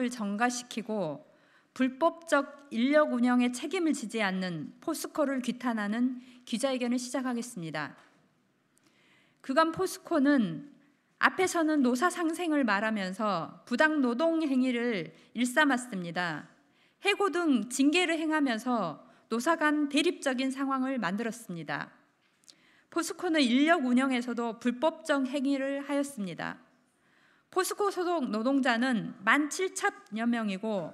을 전가시키고 불법적 인력 운영에 책임을 지지 않는 포스코를 규탄하는 기자회견을 시작하겠습니다. 그간 포스코는 앞에서는 노사 상생을 말하면서 부당 노동 행위를 일삼았습니다. 해고 등 징계를 행하면서 노사 간 대립적인 상황을 만들었습니다. 포스코는 인력 운영에서도 불법적 행위를 하였습니다. 포스코 소속 노동자는 17,000여 명이고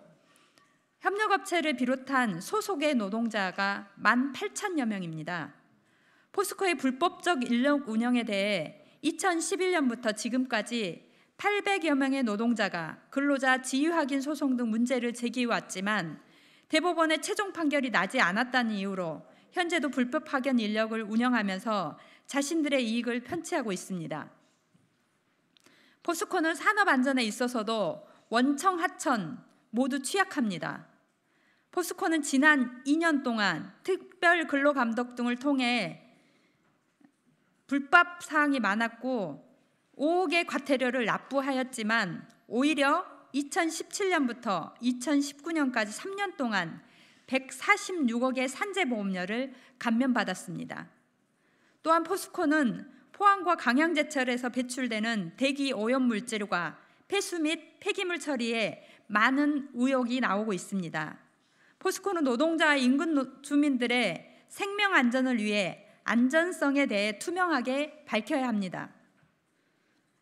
협력업체를 비롯한 소속의 노동자가 18,000여 명입니다. 포스코의 불법적 인력 운영에 대해 2011년부터 지금까지 800여 명의 노동자가 근로자 지위 확인 소송 등 문제를 제기해 왔지만 대법원의 최종 판결이 나지 않았다는 이유로 현재도 불법 파견 인력을 운영하면서 자신들의 이익을 편취하고 있습니다. 포스코는 산업 안전에 있어서도 원청 하천 모두 취약합니다. 포스코는 지난 2년 동안 특별 근로 감독 등을 통해 불법 사항이 많았고 5억의 과태료를 납부하였지만 오히려 2017년부터 2019년까지 3년 동안 146억의 산재보험료를 감면받았습니다. 또한 포스코는 포항과 강양제철에서 배출되는 대기 오염 물질과 폐수 및 폐기물 처리에 많은 의혹이 나오고 있습니다. 포스코는 노동자와 인근 주민들의 생명 안전을 위해 안전성에 대해 투명하게 밝혀야 합니다.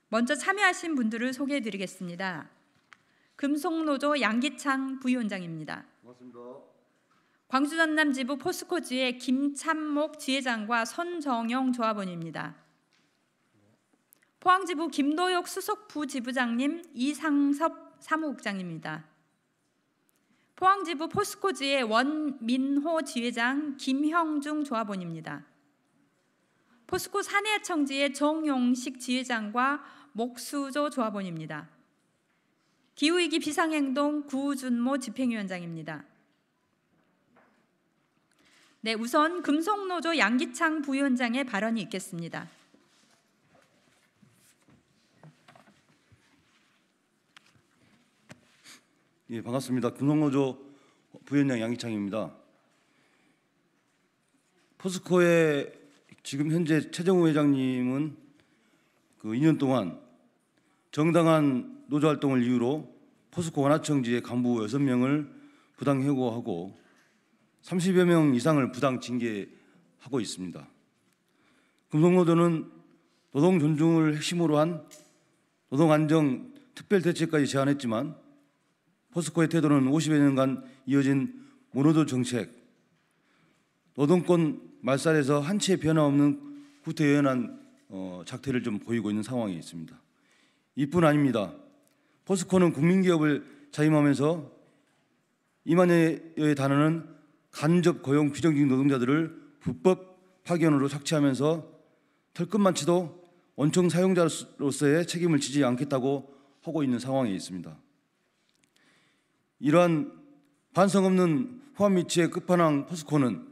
먼저 참여하신 분들을 소개해 드리겠습니다. 금속노조 양기창 부위원장입니다. 고맙습니다. 광주 전남지부 포스코지의 김찬목 지회장과 선정영 조합원입니다. 포항지부 김도혁 수석부지부장님 이상섭 사무국장입니다. 포항지부 포스코지의 원민호 지회장 김형중 조합원입니다. 포스코 사내청지의 정용식 지회장과 목수조 조합원입니다. 기후위기 비상행동 구준모 집행위원장입니다. 네, 우선 금속노조 양기창 부위원장의 발언이 있겠습니다. 예, 반갑습니다. 금성노조 부위원장 양희창입니다. 포스코의 지금 현재 최정우 회장님은 그 2년 동안 정당한 노조 활동을 이유로 포스코 관하청지의 간부 6명을 부당 해고하고 30여 명 이상을 부당 징계하고 있습니다. 금속노조는 노동 존중을 핵심으로 한 노동 안정 특별 대책까지 제안했지만 포스코의 태도는 50여 년간 이어진 모노조 정책, 노동권 말살에서 한치의 변화 없는 구태연한 어, 작태를 좀 보이고 있는 상황이 있습니다. 이뿐 아닙니다. 포스코는 국민기업을 자임하면서 이만의 단어는 간접 고용 비정직 노동자들을 불법 파견으로 착취하면서 털끝만치도 원청 사용자로서의 책임을 지지 않겠다고 하고 있는 상황이 있습니다. 이러한 반성 없는 포항 미치의 끝판왕 포스코는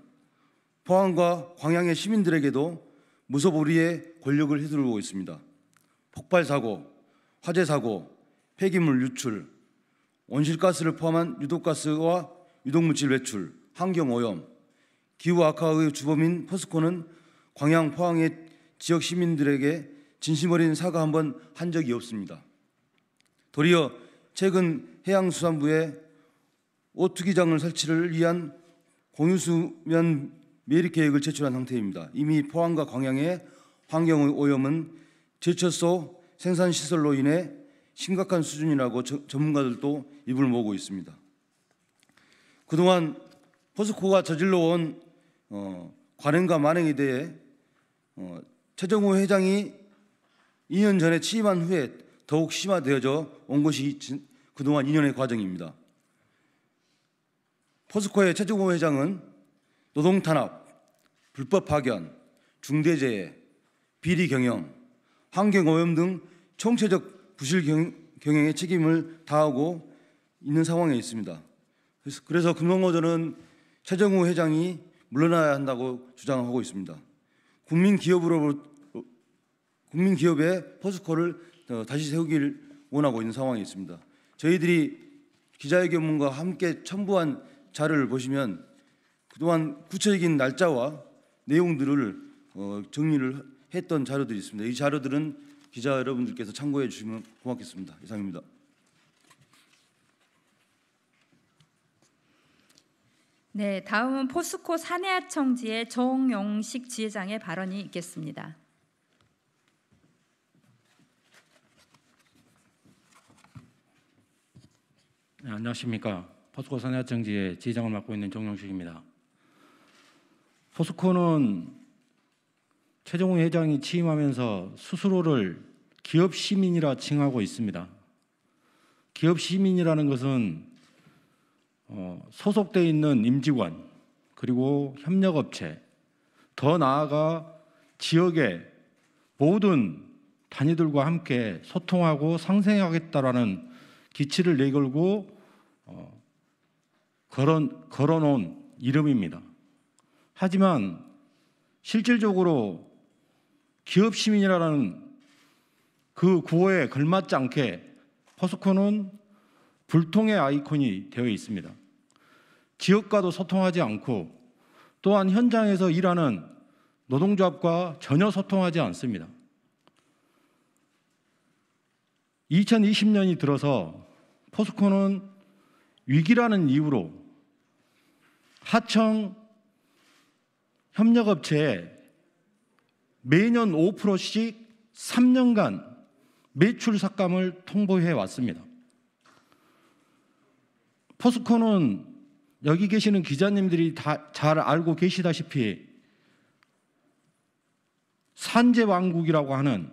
포항과 광양의 시민들에게도 무소불위의 권력을 휘두르고 있습니다. 폭발 사고, 화재 사고, 폐기물 유출, 온실가스를 포함한 유독가스와 유독물질 배출 환경오염, 기후 악화의 주범인 포스코는 광양 포항의 지역 시민들에게 진심 어린 사과 한 번 한 적이 없습니다. 도리어 최근 해양수산부의 오투기장을 설치를 위한 공유수면 매립 계획을 제출한 상태입니다. 이미 포항과 광양의 환경의 오염은 제철소 생산 시설로 인해 심각한 수준이라고 저, 전문가들도 입을 모으고 있습니다. 그동안 포스코가 저질러 온 어, 관행과 만행에 대해 어, 최정호 회장이 2년 전에 취임한 후에 더욱 심화되어져 온 것이 그동안 2년의 과정입니다. 포스코의 최종호 회장은 노동 탄압, 불법 파견, 중대재해, 비리 경영, 환경 오염 등 총체적 부실 경영의 책임을 다하고 있는 상황에 있습니다. 그래서, 그래서 금성노조는 최정우 회장이 물러나야 한다고 주장하고 있습니다. 국민 기업으로 국민 기업의 포스코를 어, 다시 세우길 원하고 있는 상황에 있습니다. 저희들이 기자회견문과 함께 첨부한 자료를 보시면 그동안 구체적인 날짜와 내용들을 어, 정리를 했던 자료들이 있습니다. 이 자료들은 기자 여러분들께서 참고해 주시면 고맙겠습니다. 이상입니다. 네, 다음은 포스코 사내하청지의 정영식 지회장의 발언이 있겠습니다. 네, 안녕하십니까. 포스코 산하정지의 지장을 맡고 있는 정영식입니다. 포스코는 최종우 회장이 취임하면서 스스로를 기업 시민이라 칭하고 있습니다. 기업 시민이라는 것은 어, 소속돼 있는 임직원 그리고 협력업체 더 나아가 지역의 모든 단위들과 함께 소통하고 상생하겠다라는 기치를 내걸고 어, 걸어, 걸어놓은 이름입니다. 하지만 실질적으로 기업 시민이라는 그 구호에 걸맞지 않게 포스코는 불통의 아이콘이 되어 있습니다. 기업과도 소통하지 않고 또한 현장에서 일하는 노동조합과 전혀 소통하지 않습니다. 2020년이 들어서 포스코는 위기라는 이유로 하청 협력업체에 매년 5%씩 3년간 매출 삭감을 통보해 왔습니다. 포스코는 여기 계시는 기자님들이 다 잘 알고 계시다시피 산재 왕국이라고 하는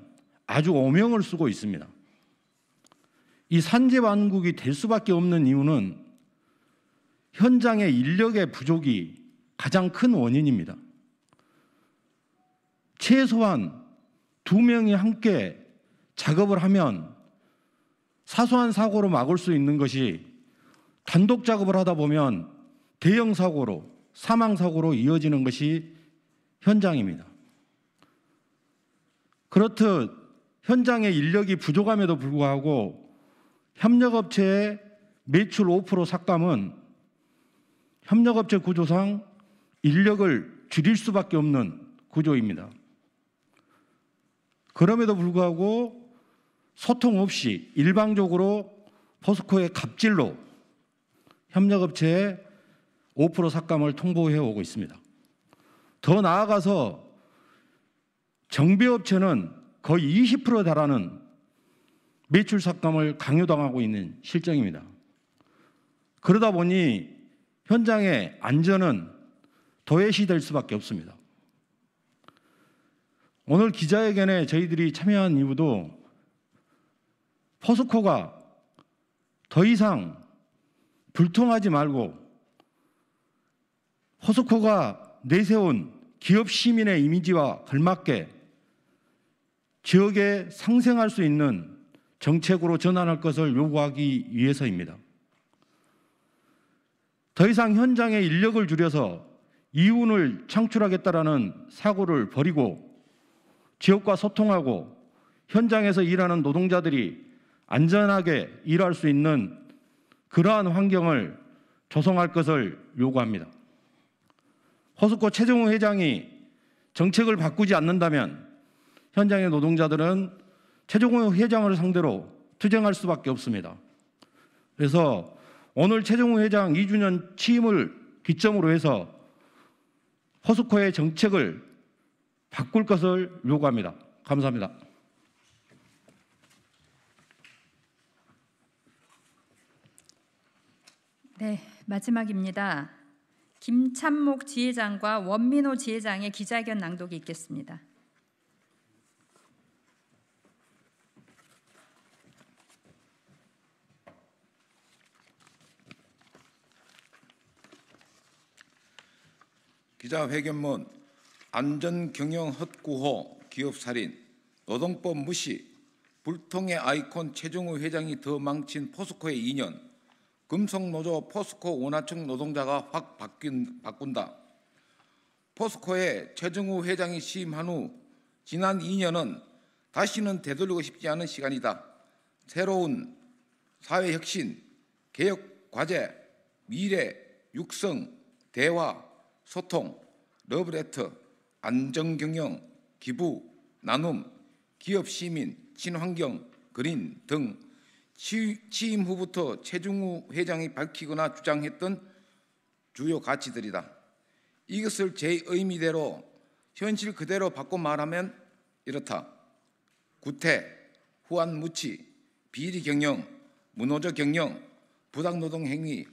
아주 어명을 쓰고 있습니다. 이 산재 왕국이 될 수밖에 없는 이유는 현장의 인력의 부족이 가장 큰 원인입니다. 최소한 두 명이 함께 작업을 하면 사소한 사고로 막을 수 있는 것이 단독 작업을 하다 보면 대형 사고로 사망 사고로 이어지는 것이 현장입니다. 그렇듯 현장의 인력이 부족함에도 불구하고 협력업체의 매출 5% 삭감은 협력업체 구조상 인력을 줄일 수밖에 없는 구조입니다. 그럼에도 불구하고 소통 없이 일방적으로 포스코의 갑질로 협력업체에 5% 삭감을 통보해 오고 있습니다. 더 나아가서 정비업체는 거의 2 0 달하는 매출 삭감을 강요당하고 있는 실정입니다. 그러다 보니 현장의 안전은 도외시 될 수밖에 없습니다. 오늘 기자회견에 저희들이 참여한 이유도 포스코가 더 이상 불통하지 말고 포스코가 내세운 기업 시민의 이미지와 걸맞게 지역에 상생할 수 있는 정책으로 전환할 것을 요구하기 위해서입니다. 더 이상 현장에 인력을 줄여서 이윤을 창출하겠다라는 사고를 버리고 지역과 소통하고 현장에서 일하는 노동자들이 안전하게 일할 수 있는 그러한 환경을 조성할 것을 요구합니다. 허수코 최정우 회장이 정책을 바꾸지 않는다면 현장의 노동자들은 최종호 회장을 상대로 투쟁할 수밖에 없습니다. 그래서 오늘 최종우 회장 2주년 취임을 기점으로 해서 허수코의 정책을 바꿀 것을 요구합니다. 감사합니다. 네, 마지막입니다. 김찬목 지회장과 원민호 지회장의 기자회견 낭독이 있겠습니다. 기자회견문 안전경영 헛구호 기업살인 노동법 무시 불통의 아이콘 최종우 회장이 더 망친 포스코의 2년 금속노조 포스코 원화층 노동자가 확 바뀐, 바꾼다 포스코의 최종우 회장이 시임한후 지난 2년은 다시는 되돌리고 싶지 않은 시간이다 새로운 사회혁신, 개혁과제, 미래, 육성, 대화, 소통, 러브레터, 안전경영, 기부, 나눔, 기업 시민, 친환경, 그린 등 취임 후부터 최중우 회장이 밝히거나 주장했던 주요 가치들이다. 이것을 제 의미대로 현실 그대로 바꿔 말하면 이렇다. 구태, 후한무치, 비리경영, 문호적 경영, 부당노동행위,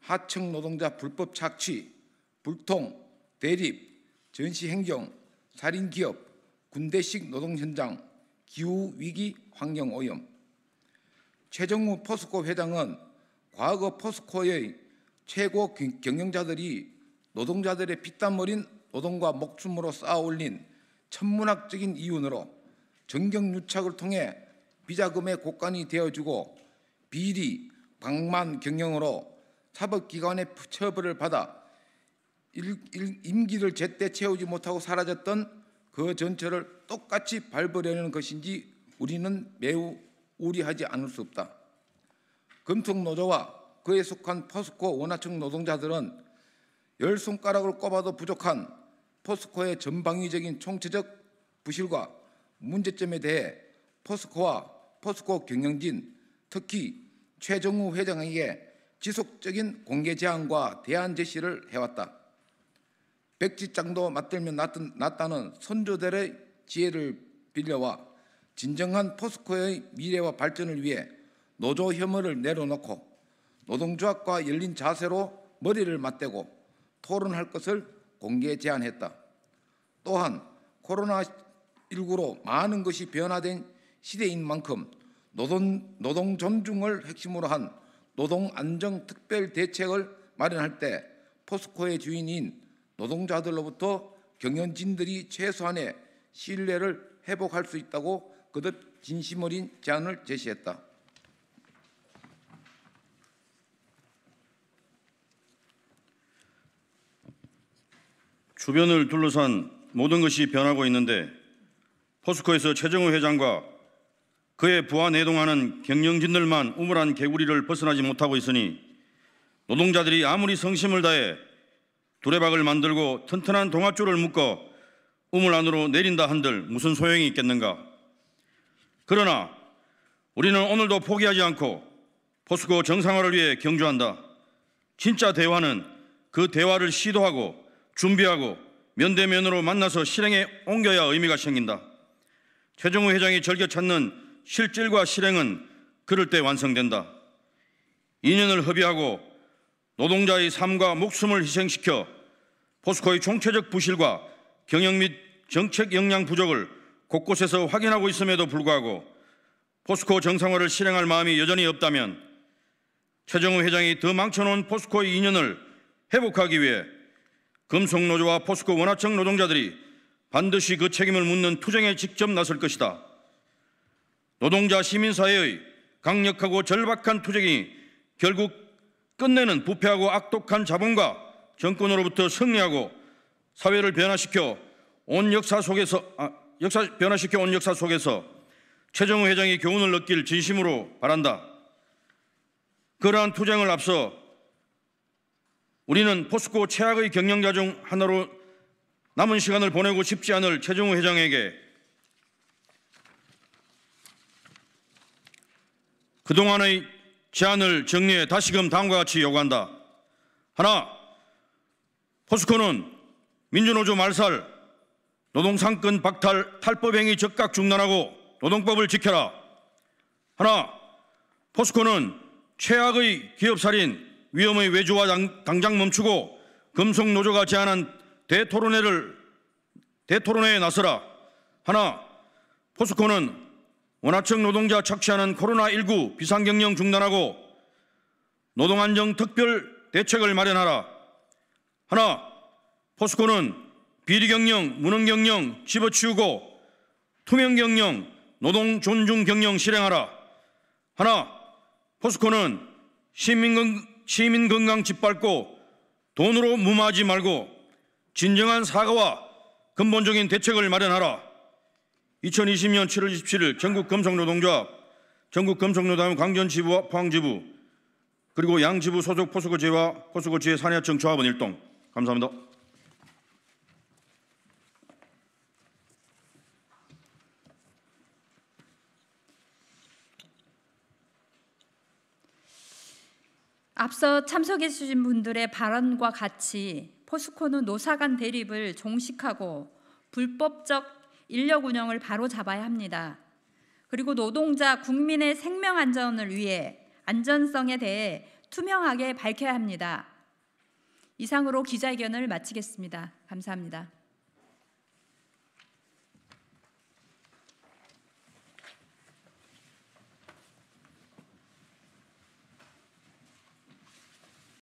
하층 노동자 불법 착취, 불통, 대립, 전시 행정, 살인 기업, 군대식 노동 현장, 기후 위기 환경 오염. 최정우 포스코 회장은 과거 포스코의 최고 경영자들이 노동자들의 피땀 어린 노동과 목숨으로 쌓아 올린 천문학적인 이윤으로 정경 유착을 통해 비자금의 곡간이 되어주고 비리, 방만 경영으로 사법기관의 처벌을 받아 임기를 제때 채우지 못하고 사라졌던 그 전철을 똑같이 밟으려는 것인지 우리는 매우 우려하지 않을 수 없다. 금속노조와 그에 속한 포스코 원화층 노동자들은 열 손가락을 꼽아도 부족한 포스코의 전방위적인 총체적 부실과 문제점에 대해 포스코와 포스코 경영진 특히 최정우 회장에게 지속적인 공개 제안과 대안 제시를 해왔다. 백지장도 맞들면 낫다는 선조들의 지혜를 빌려와 진정한 포스코의 미래와 발전을 위해 노조 혐오를 내려놓고 노동조합과 열린 자세로 머리를 맞대고 토론할 것을 공개 제안했다. 또한 코로나19로 많은 것이 변화된 시대인 만큼 노동, 노동 존중을 핵심으로 한 노동안정특별대책을 마련할 때 포스코의 주인인 노동자들로부터 경영진들이 최소한의 신뢰를 회복할 수 있다고 그듭 진심 어린 제안을 제시했다. 주변을 둘러싼 모든 것이 변하고 있는데 포스코에서 최정우 회장과 그의 부하 내동하는 경영진들만 우물한 개구리를 벗어나지 못하고 있으니 노동자들이 아무리 성심을 다해 두레박을 만들고 튼튼한 동아줄을 묶어 우물 안으로 내린다 한들 무슨 소용이 있겠는가? 그러나 우리는 오늘도 포기하지 않고 포스코 정상화를 위해 경주한다. 진짜 대화는 그 대화를 시도하고 준비하고 면대면으로 만나서 실행에 옮겨야 의미가 생긴다. 최종우 회장이 절겨 찾는 실질과 실행은 그럴 때 완성된다. 인연을 허비하고 노동자의 삶과 목숨을 희생시켜 포스코의 총체적 부실과 경영 및 정책 역량 부족을 곳곳에서 확인하고 있음에도 불구하고 포스코 정상화를 실행할 마음이 여전히 없다면 최정우 회장이 더 망쳐놓은 포스코의 인연을 회복하기 위해 금속노조와 포스코 원화청 노동자들이 반드시 그 책임을 묻는 투쟁에 직접 나설 것이다. 노동자 시민사회의 강력하고 절박한 투쟁이 결국 끝내는 부패하고 악독한 자본과 정권으로부터 승리하고 사회를 변화시켜 온 역사 속에서 아, 역사 변화시켜 온 역사 속에서 최정우 회장이 교훈을 얻길 진심으로 바란다. 그러한 투쟁을 앞서 우리는 포스코 최악의 경영자 중 하나로 남은 시간을 보내고 싶지 않을 최정우 회장에게 그동안의 제안을 정리해 다시금 다음과 같이 요구한다. 하나, 포스코는 민주노조 말살, 노동상권 박탈, 탈법행위 적각 중단하고 노동법을 지켜라. 하나, 포스코는 최악의 기업살인, 위험의 외주화 당, 장 멈추고 금속노조가 제안한 대토론회를, 대토론회에 나서라. 하나, 포스코는 원하청 노동자 착취하는 코로나19 비상경영 중단하고 노동안정 특별 대책을 마련하라. 하나, 포스코는 비리경영, 무능경영 집어치우고 투명경영, 노동존중경영 실행하라. 하나, 포스코는 시민건, 시민건강 짓밟고 돈으로 무마하지 말고 진정한 사과와 근본적인 대책을 마련하라. 2020년 7월 27일 전국 금속노동조합, 전국 금속노동당 광전지부와 포항지부, 그리고 양지부 소속 포수코지와포수코지의 산해청 조합원 일동 감사합니다. 앞서 참석해 주신 분들의 발언과 같이 포스코는 노사간 대립을 종식하고 불법적 인력 운영을 바로 잡아야 합니다. 그리고 노동자 국민의 생명 안전을 위해 안전성에 대해 투명하게 밝혀야 합니다. 이상으로 기자회견을 마치겠습니다. 감사합니다.